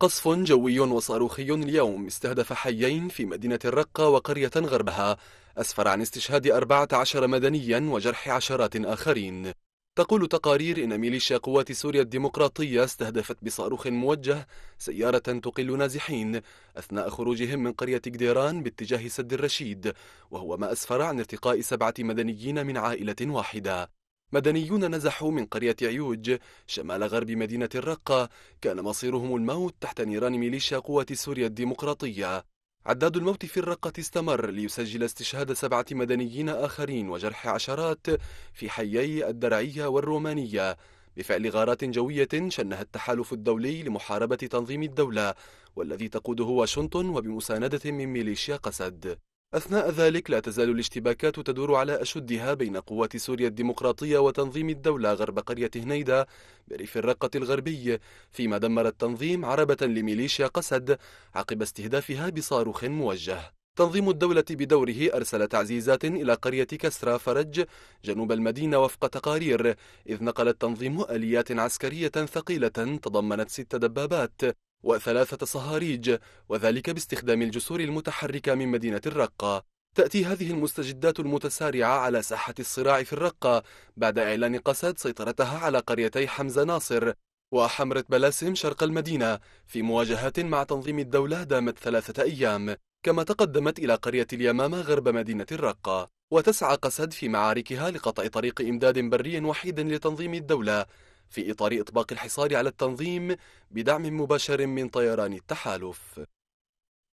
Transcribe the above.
قصف جوي وصاروخي اليوم استهدف حيين في مدينة الرقة وقرية غربها أسفر عن استشهاد 14 مدنيا وجرح عشرات آخرين تقول تقارير إن ميليشيا قوات سوريا الديمقراطية استهدفت بصاروخ موجه سيارة تقل نازحين أثناء خروجهم من قرية قديران باتجاه سد الرشيد وهو ما أسفر عن ارتقاء سبعة مدنيين من عائلة واحدة مدنيون نزحوا من قرية عيوج شمال غرب مدينة الرقة كان مصيرهم الموت تحت نيران ميليشيا قوات سوريا الديمقراطية عداد الموت في الرقة استمر ليسجل استشهاد سبعة مدنيين آخرين وجرح عشرات في حيي الدرعية والرومانية بفعل غارات جوية شنها التحالف الدولي لمحاربة تنظيم الدولة والذي تقوده واشنطن وبمساندة من ميليشيا قسد أثناء ذلك لا تزال الاشتباكات تدور على أشدها بين قوات سوريا الديمقراطية وتنظيم الدولة غرب قرية هنيدة بريف الرقة الغربي فيما دمر التنظيم عربة لميليشيا قسد عقب استهدافها بصاروخ موجه تنظيم الدولة بدوره أرسل تعزيزات إلى قرية كسرى فرج جنوب المدينة وفق تقارير إذ نقل التنظيم آليات عسكرية ثقيلة تضمنت ست دبابات وثلاثة صهاريج وذلك باستخدام الجسور المتحركة من مدينة الرقة تأتي هذه المستجدات المتسارعة على ساحة الصراع في الرقة بعد إعلان قسد سيطرتها على قريتي حمزة ناصر وحمرة بلاسم شرق المدينة في مواجهات مع تنظيم الدولة دامت ثلاثة أيام كما تقدمت إلى قرية اليمامة غرب مدينة الرقة وتسعى قسد في معاركها لقطع طريق إمداد بري وحيد لتنظيم الدولة في إطار إطباق الحصار على التنظيم بدعم مباشر من طيران التحالف